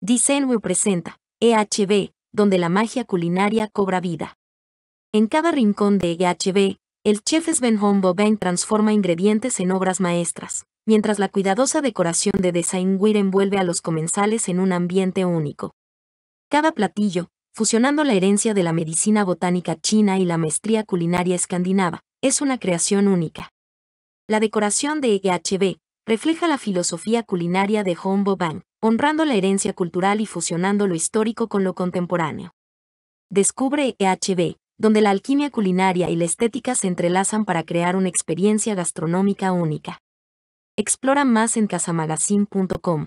Design presenta EHB, donde la magia culinaria cobra vida. En cada rincón de EHB, el chef Sven Hombobank transforma ingredientes en obras maestras, mientras la cuidadosa decoración de Designwir envuelve a los comensales en un ambiente único. Cada platillo, fusionando la herencia de la medicina botánica china y la maestría culinaria escandinava, es una creación única. La decoración de EHB refleja la filosofía culinaria de Hombobank honrando la herencia cultural y fusionando lo histórico con lo contemporáneo. Descubre EHB, donde la alquimia culinaria y la estética se entrelazan para crear una experiencia gastronómica única. Explora más en casamagazine.com.